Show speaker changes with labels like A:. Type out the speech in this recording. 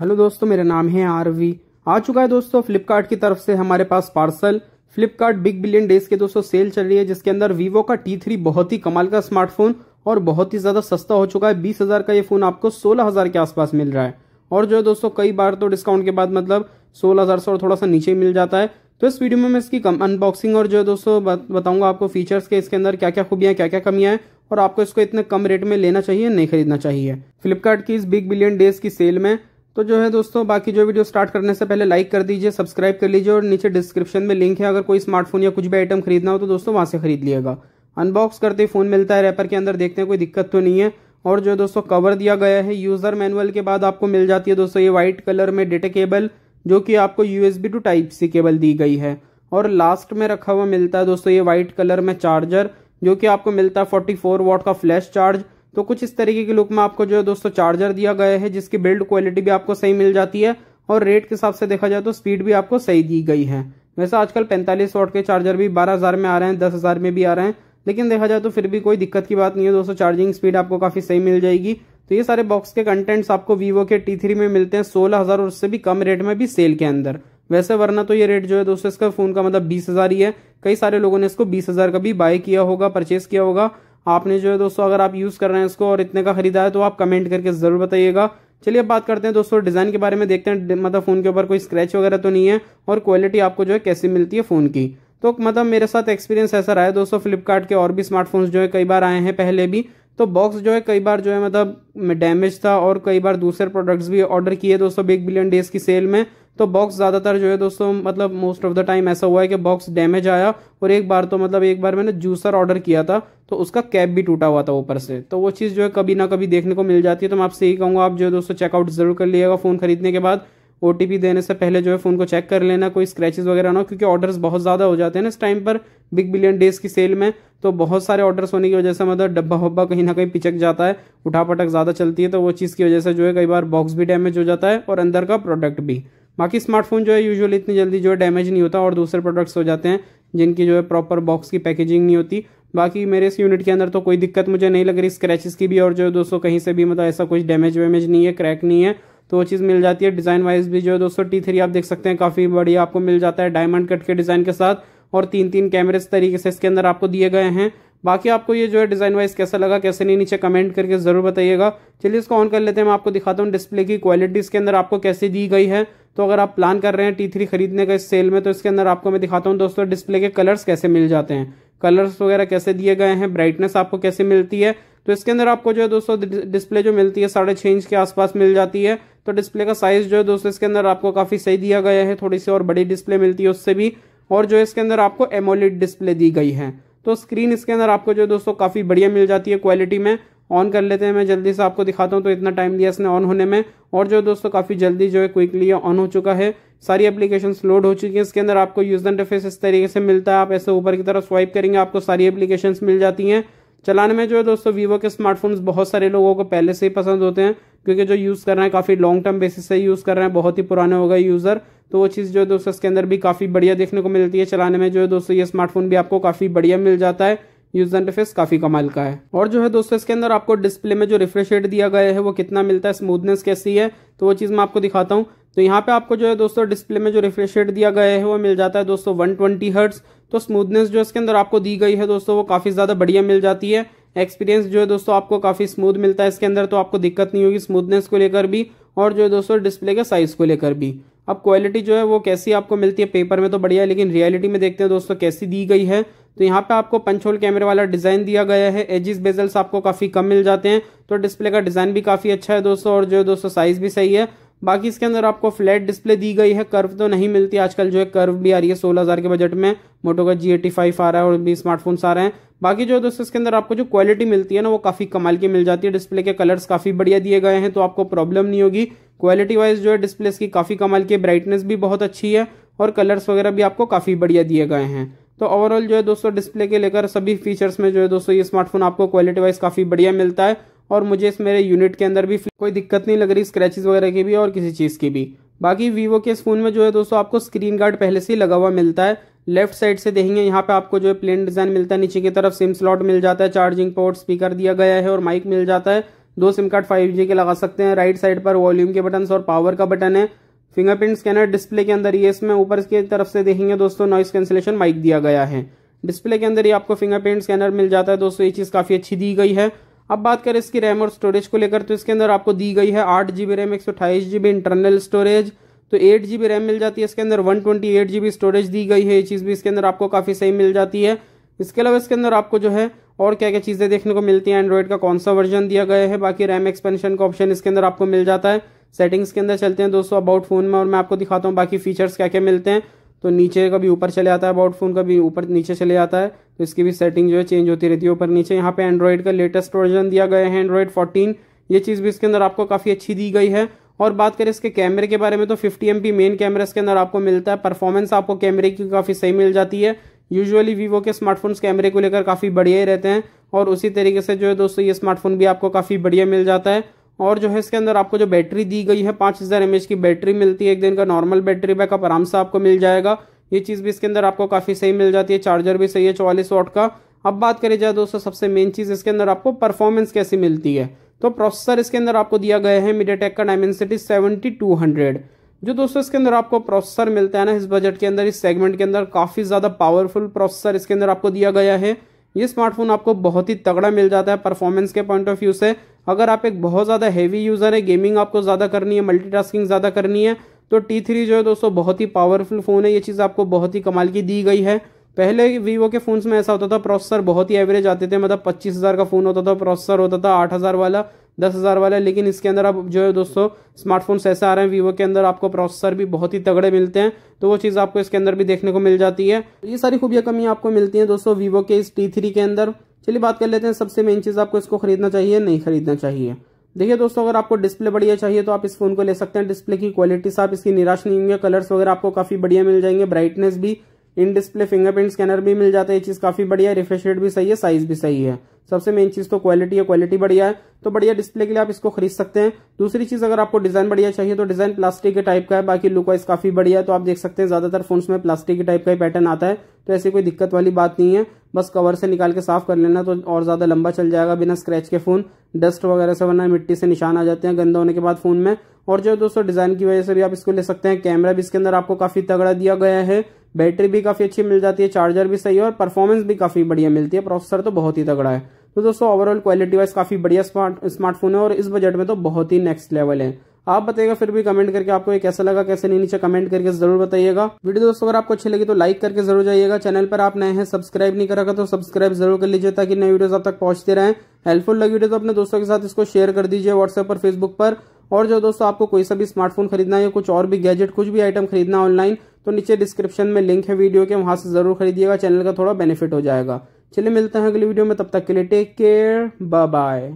A: hello दोस्तों मेरा नाम है आरवी आ चुका है दोस्तों फ्लिपकार्ट की तरफ से हमारे पास parcel Flipkart big billion days के दोस्तों सेल चल रही है जिसके अंदर वीवो का टी थ्री बहुत ही कमाल का स्मार्टफोन और बहुत ही ज़्यादा सस्ता हो चुका है बीस हज़ार का ये फ़ोन आपको सोलह हज़ार के आसपास मिल रहा है और जो है दोस्तों कई बार तो डिस्काउंट के बाद मतलब सोलह हज़ार से और थोड़ा सा नीचे मिल जाता है तो इस वीडियो में मैं इसकी अनबॉक्सिंग और जो है दोस्तों बताऊंगा आपको फीचर्स के इसके अंदर क्या क्या खूबियां क्या क्या कमियां हैं और आपको इसको इतने कम रेट में लेना चाहिए नहीं खरीदना चाहिए फ्लिपकार्ट की इस बिग बिलियन डेज की सेल में तो जो है दोस्तों बाकी जो वीडियो स्टार्ट करने से पहले लाइक कर दीजिए सब्सक्राइब कर लीजिए और नीचे डिस्क्रिप्शन में लिंक है अगर कोई स्मार्टफोन या कुछ भी आइटम खरीदना हो तो दोस्तों वहाँ से खरीद लिएगा अनबॉक्स करते ही फ़ोन मिलता है रैपर के अंदर देखते हैं कोई दिक्कत तो नहीं है और जो दोस्तों कवर दिया गया है यूज़र मैनुअल के बाद आपको मिल जाती है दोस्तों ये वाइट कलर में डेटा केबल जो कि आपको USB to type C cable दी गई है और लास्ट में रखा हुआ मिलता है दोस्तों ये वाइट कलर में चार्जर जो कि आपको मिलता है फोर्टी फोर वॉट का फ्लैश चार्ज तो कुछ इस तरीके के लुक में आपको जो है दोस्तों चार्जर दिया गया है जिसकी बिल्ड क्वालिटी भी आपको सही मिल जाती है और रेट के हिसाब से देखा जाए तो स्पीड भी आपको सही दी गई है वैसे आजकल पैंतालीस वोट के चार्जर भी बारह हज़ार में आ रहे हैं दस हज़ार में भी आ रहे हैं लेकिन देखा जाए तो फिर भी कोई दिक्कत की बात नहीं है दोस्तों चार्जिंग स्पीड आपको काफ़ी सही मिल जाएगी तो ये सारे बॉक्स के कंटेंट्स आपको वीवो के टी थ्री में मिलते हैं सोलह हज़ार और उससे भी कम रेट में भी सेल के अंदर वैसे वरना तो ये रेट जो है दोस्तों इसका फ़ोन का मतलब बीस हज़ार ही है कई सारे लोगों ने इसको बीस हज़ार का भी बाय किया होगा परचेस किया होगा आपने जो है दोस्तों अगर आप यूज़ कर रहे हैं इसको और इतने का खरीदा है तो आप कमेंट करके ज़रूर बताइएगा चलिए अब बात करते हैं दोस्तों डिज़ाइन के बारे में देखते हैं मतलब फ़ोन के ऊपर कोई स्क्रैच वगैरह तो नहीं है और क्वालिटी आपको जो है कैसी मिलती है फ़ोन की तो मतलब मेरे साथ एक्सपीरियंस ऐसा रहा है दोस्तों फ्लिपकार्ट के और भी स्मार्टफोन्स जो है कई बार आए हैं पहले भी तो बॉक्स जो है कई बार जो है मतलब डैमेज था और कई बार दूसरे प्रोडक्ट्स भी ऑर्डर किए दोस्तों बिग बिलियन डेज की सेल में तो बॉक्स ज़्यादातर जो है दोस्तों मतलब मोस्ट ऑफ द टाइम ऐसा हुआ है कि बॉक्स डैमेज आया और एक बार तो मतलब एक बार मैंने जूसर ऑर्डर किया था तो उसका कैप भी टूटा हुआ था ऊपर से तो वो चीज़ जो है कभी ना कभी देखने को मिल जाती है तो मैं आपसे यही कहूँगा आप जो है दोस्तों चेकआउट ज़रूर कर लिएगा फ़ोन खरीदने के बाद ओ देने से पहले जो है फ़ोन को चेक कर लेना कोई स्क्रैचेज वगैरह ना क्योंकि ऑर्डर्स बहुत ज़्यादा हो जाते हैं ना इस टाइम पर बिग बिलियन डेज़ की सेल में तो बहुत सारे ऑर्डर्स होने की वजह से मतलब डब्बा हब्बा कहीं ना कहीं पिचक जाता है उठा पटक ज़्यादा चलती है तो वो चीज़ की वजह से जो है कई बार बॉक्स भी डैमेज हो जाता है और अंदर का प्रोडक्ट भी बाकी स्मार्टफोन जो है यूजुअली इतनी जल्दी जो है डैमेज नहीं होता और दूसरे प्रोडक्ट्स हो जाते हैं जिनकी जो है प्रॉपर बॉक्स की पैकेजिंग नहीं होती बाकी मेरे इस यूनिट के अंदर तो कोई दिक्कत मुझे नहीं लग रही स्क्रैचेस की भी और जो दोस्तों कहीं से भी मतलब ऐसा कुछ डैमेज वैमेज नहीं है क्रैक नहीं है तो वो चीज़ मिल जाती है डिज़ाइन वाइज भी जो है दोस्तों टी थ्री आप देख सकते हैं काफ़ी बढ़िया आपको मिल जाता है डायमंड कट के डिज़ाइन के साथ और तीन तीन कैमरेज तरीके से इसके अंदर आपको दिए गए हैं बाकी आपको ये जो है डिज़ाइन वाइज कैसा लगा कैसे नहीं नीचे कमेंट करके ज़रूर बताइएगा चलिए इसको ऑन कर लेते हैं मैं आपको दिखाता हूँ डिस्प्ले की क्वालिटी इसके अंदर आपको कैसे दी गई है तो अगर आप प्लान कर रहे हैं टी थ्री खरीदने का इस सेल में तो इसके अंदर आपको मैं दिखाता हूँ दोस्तों डिस्प्ले के कलर्स कैसे मिल जाते हैं कलर्स वगैरह कैसे दिए गए हैं ब्राइटनेस आपको कैसे मिलती है तो इसके अंदर आपको जो है दोस्तों डिस्प्ले जो मिलती है साढ़े छः इंच के आसपास मिल जाती है तो डिस्प्ले का साइज़ जो है दोस्तों इसके अंदर आपको काफ़ी सही दिया गया है थोड़ी सी और बड़ी डिस्प्ले मिलती है उससे भी और जो इसके अंदर आपको एमोलिड डिस्प्ले दी गई है तो स्क्रीन इसके अंदर आपको जो दोस्तों काफ़ी बढ़िया मिल जाती है क्वालिटी में ऑन कर लेते हैं मैं जल्दी से आपको दिखाता हूँ तो इतना टाइम दिया इसने ऑन होने में और जो दोस्तों काफ़ी जल्दी जो है क्विकली ऑन हो चुका है सारी एप्लीकेशन लोड हो चुकी हैं इसके अंदर आपको यूजर इंटरफेस इस तरीके से मिलता है आप ऐसे ऊपर की तरफ स्वाइप करेंगे आपको सारी एप्लीकेशन मिल जाती हैं चलाने में जो है दोस्तों वीवो के स्मार्टफोन्स बहुत सारे लोगों को पहले से ही पसंद होते हैं क्योंकि जो यूज़ कर रहे हैं काफ़ी लॉन्ग टर्म बेसिस से यूज़ कर रहे हैं बहुत ही पुराने हो गए यूज़र तो वो चीज़ जो है दोस्तों इसके अंदर भी काफ़ी बढ़िया देखने को मिलती है चलाने में जो है दोस्तों ये स्मार्टफोन भी आपको काफ़ी बढ़िया मिल जाता है यूजर इंटरफेस काफी कमाल का है और जो है दोस्तों इसके अंदर आपको डिस्प्ले में जो रिफ्रेश रेट दिया गया है वो कितना मिलता है स्मूथनेस कैसी है तो वो चीज़ मैं आपको दिखाता हूँ तो यहाँ पे आपको जो है दोस्तों डिस्प्ले में जो रिफ्रेश रेट दिया गया है वो मिल जाता है दोस्तों वन ट्वेंटी हर्ट्स तो स्मूथनेस जो इसके अंदर आपको दी गई है दोस्तों वो काफ़ी ज़्यादा बढ़िया मिल जाती है एक्सपीरियंस जो है दोस्तों आपको काफ़ी स्मूथ मिलता है इसके अंदर तो आपको दिक्कत नहीं होगी स्मूथनेस को लेकर भी और जो है दोस्तों डिस्प्ले के साइज़ को लेकर भी अब क्वालिटी जो है वो कैसी आपको मिलती है पेपर में तो बढ़िया है लेकिन रियलिटी में देखते हैं दोस्तों कैसी दी गई है तो यहाँ पे आपको पंचोल कैमरे वाला डिज़ाइन दिया गया है एजिस बेजल्स आपको काफ़ी कम मिल जाते हैं तो डिस्प्ले का डिज़ाइन भी काफ़ी अच्छा है दोस्तों और जो है दोस्तों साइज़ भी सही है बाकी इसके अंदर आपको फ्लैट डिस्प्ले दी गई है कर्व तो नहीं मिलती आजकल जो है कर्व भी आ रही है सोलह हज़ार के बजट में मोटो का जी एटी फाइव आ रहा है और भी स्मार्टफोन्स आ रहे हैं बाकी जो दोस्तों इसके अंदर आपको जो क्वालिटी मिलती है ना वो काफ़ी कमाल की मिल जाती है डिस्प्ले के कलर्स काफ़ी बढ़िया दिए गए हैं तो आपको प्रॉब्लम नहीं होगी क्वालिटी वाइज जो है डिस्प्ले की काफ़ी कमाल की ब्राइटनेस भी बहुत अच्छी है और कलर्स वगैरह भी आपको काफ़ी बढ़िया दिए गए हैं तो ओवरऑल जो है दोस्तों डिस्प्ले के लेकर सभी फीचर्स में जो है दोस्तों ये स्मार्टफोन आपको क्वालिटी वाइज काफ़ी बढ़िया मिलता है और मुझे इस मेरे यूनिट के अंदर भी कोई दिक्कत नहीं लग रही स्क्रैचेज वगैरह की भी और किसी चीज़ की भी बाकी वीवो के इस फ़ोन में जो है दोस्तों आपको स्क्रीन गार्ड पहले से ही लगा हुआ मिलता है लेफ्ट साइड से देखेंगे यहाँ पे आपको जो है प्लेन डिज़ाइन मिलता है नीचे की तरफ सिम स्लॉट मिल जाता है चार्जिंग पोर्ट स्पीकर दिया गया है और माइक मिल जाता है दो सिम कार्ड फाइव के लगा सकते हैं राइट साइड पर वॉल्यूम के बटन और पावर का बटन है फिंगरप्रिंट स्कैनर डिस्प्ले के अंदर ये इसमें ऊपर की तरफ से देखेंगे दोस्तों नॉइस कैंसिलेशन माइक दिया गया है डिस्प्ले के अंदर ही आपको फिंगरप्रिंट स्कैनर मिल जाता है दोस्तों ये चीज़ काफ़ी अच्छी दी गई है अब बात करें इसकी रैम और स्टोरेज को लेकर तो इसके अंदर आपको दी गई है आठ जी बी रैम एक सौ अठाईस जी बी इंटरनल स्टोरेज तो एट जी बी रैम मिल जाती है इसके अंदर one twenty eight G B storage दी गई है ये चीज़ भी इसके अंदर आपको काफ़ी सही मिल जाती है इसके अलावा इसके अंदर आपको जो है और क्या क्या चीज़ें देखने को मिलती हैं एंड्रॉइड का कौन सा वर्जन दिया गया है बाकी रैम एक्सपेंशन का ऑप्शन इसके अंदर आपको मिल जाता है सेटिंग्स के अंदर चलते हैं दोस्तों अबाउट फोन में और मैं आपको दिखाता हूँ बाकी फीचर्स क्या क्या मिलते हैं तो नीचे कभी ऊपर चले आता है अबाउट फ़ोन कभी ऊपर नीचे चले जाता है तो इसकी भी सेटिंग जो है चेंज होती रहती है ऊपर नीचे यहाँ पे एंड्रॉइड का लेटेस्ट वर्जन दिया गया है एंड्रॉयड 14 ये चीज़ भी इसके अंदर आपको काफ़ी अच्छी दी गई है और बात करें इसके कैमरे के बारे में तो फिफ्टी एम मेन कैमरा इसके अंदर आपको मिलता है परफॉर्मेंस आपको कैमरे की काफ़ी सही मिल जाती है यूजुअली वीवो के स्मार्टफोन्स कैमरे को लेकर काफ़ी बढ़िया ही रहते हैं और उसी तरीके से जो है दोस्तों ये स्मार्टफोन भी आपको काफ़ी बढ़िया मिल जाता है और जो है इसके अंदर आपको जो बैटरी दी गई है पाँच हज़ार एम की बैटरी मिलती है एक दिन का नॉर्मल बैटरी बैकअप आराम से आपको मिल जाएगा ये चीज़ भी इसके अंदर आपको काफ़ी सही मिल जाती है चार्जर भी सही है चौवालीस वॉट का अब बात करी जाए दोस्तों सबसे मेन चीज़ इसके अंदर आपको परफॉर्मेंस कैसी मिलती है तो प्रोसेसर इसके अंदर आपको दिया गया है मीडियाटेक का डायमेंसिटी सेवेंटी टू हंड्रेड जो दोस्तों इसके अंदर आपको प्रोसेसर मिलता है ना इस बजट के अंदर इस सेगमेंट के अंदर काफ़ी ज़्यादा पावरफुल प्रोसेसर इसके अंदर आपको दिया गया है ये स्मार्टफोन आपको बहुत ही तगड़ा मिल जाता है परफॉर्मेंस के पॉइंट ऑफ व्यू से अगर आप एक बहुत ज़्यादा हैवी यूज़र है गेमिंग आपको ज़्यादा करनी है मल्टीटास्किंग ज़्यादा करनी है तो टी थ्री जो है दोस्तों बहुत ही पावरफुल फ़ोन है ये चीज़ आपको बहुत ही कमाल की दी गई है पहले वीवो के फ़ोन्स में ऐसा होता था प्रोसेसर बहुत ही एवरेज आते थे मतलब पच्चीस हज़ार का फ़ोन होता था प्रोसेसर होता था आठ हज़ार वाला दस हज़ार वाला है लेकिन इसके अंदर आप जो है दोस्तों स्मार्टफोन्स ऐसे आ रहे हैं वीवो के अंदर आपको प्रोसेसर भी बहुत ही तगड़े मिलते हैं तो वो चीज़ आपको इसके अंदर भी देखने को मिल जाती है ये सारी खूबियाँ कमियाँ आपको मिलती हैं दोस्तों वीवो के इस टी थ्री के अंदर चलिए बात कर लेते हैं सबसे मेन चीज़ आपको इसको खरीदना चाहिए नहीं खरीदना चाहिए देखिए दोस्तों अगर आपको डिस्प्ले बढ़िया चाहिए तो आप इस फोन को ले सकते हैं डिस्प्ले की क्वालिटी से आप इसकी निराश नहीं होंगे कलर्स वगैरह आपको काफ़ी बढ़िया मिल जाएंगे ब्राइटनेस भी इन डिस्प्ले फिंगरप्रिंट स्कैनर भी मिल जाता है ये चीज़ काफ़ी बढ़िया रिफ्रेश रेट भी सही है साइज़ भी सही है सबसे मेन चीज तो क्वालिटी है क्वालिटी बढ़िया है तो बढ़िया डिस्प्ले के लिए आप इसको खरीद सकते हैं दूसरी चीज अगर आपको डिजाइन बढ़िया चाहिए तो डिजाइन प्लास्टिक के टाइप का है बाकी लुक वाइज काफी बढ़िया है तो आप देख सकते हैं ज्यादातर फोन्स में प्लास्टिक के टाइप का ही पैटर्न आता है तो ऐसी कोई दिक्कत वाली बात नहीं है बस कवर से निकाल के साफ कर लेना तो और ज्यादा लंबा चल जाएगा बिना स्क्रैच के फोन डस्ट वगैरह से वरना मिट्टी से निशान आ जाते हैं गंदा होने के बाद फोन में और जो दोस्तों डिजाइन की वजह से भी आप इसको ले सकते हैं कैमरा भी इसके अंदर आपको काफी तगड़ा दिया गया है बैटरी भी काफ़ी अच्छी मिल जाती है चार्जर भी सही है और परफॉर्मेंस भी काफ़ी बढ़िया मिलती है प्रोसेसर तो बहुत ही तगड़ा है तो दोस्तों ओवरऑल क्वालिटी वाइज काफ़ी बढ़िया स्मार्ट स्मार्टफोन है और इस बजट में तो बहुत ही नेक्स्ट लेवल है आप बताइएगा फिर भी कमेंट करके आपको ये कैसा लगा कैसे नहीं नीचे कमेंट करके जरूर बताइएगा वीडियो दोस्तों अगर आपको अच्छी लगी तो लाइक करके जरूर जाइएगा चैनल पर आप नए हैं सब्सक्राइब नहीं करा तो सब्सक्राइब जरूर कर लीजिए ताकि नए वीडियोस आप तक पहुंचते रहें हेल्पफुल लगी वीडियो तो अपने दोस्तों के साथ इसको शेयर कर दीजिए व्हाट्सएप पर फेसबुक पर और जो दोस्तों आपको कोई सा भी स्मार्टफोन खरीदना है या कुछ और भी गैजेट कुछ भी आइटम खरीदना ऑनलाइन तो नीचे डिस्क्रिप्शन में लिंक है वीडियो के वहां से जरूर खरीदिएगा चैनल का थोड़ा बेनिफिट हो जाएगा चलिए मिलते हैं अगली वीडियो में तब तक के लिए टेक केयर बाय बाय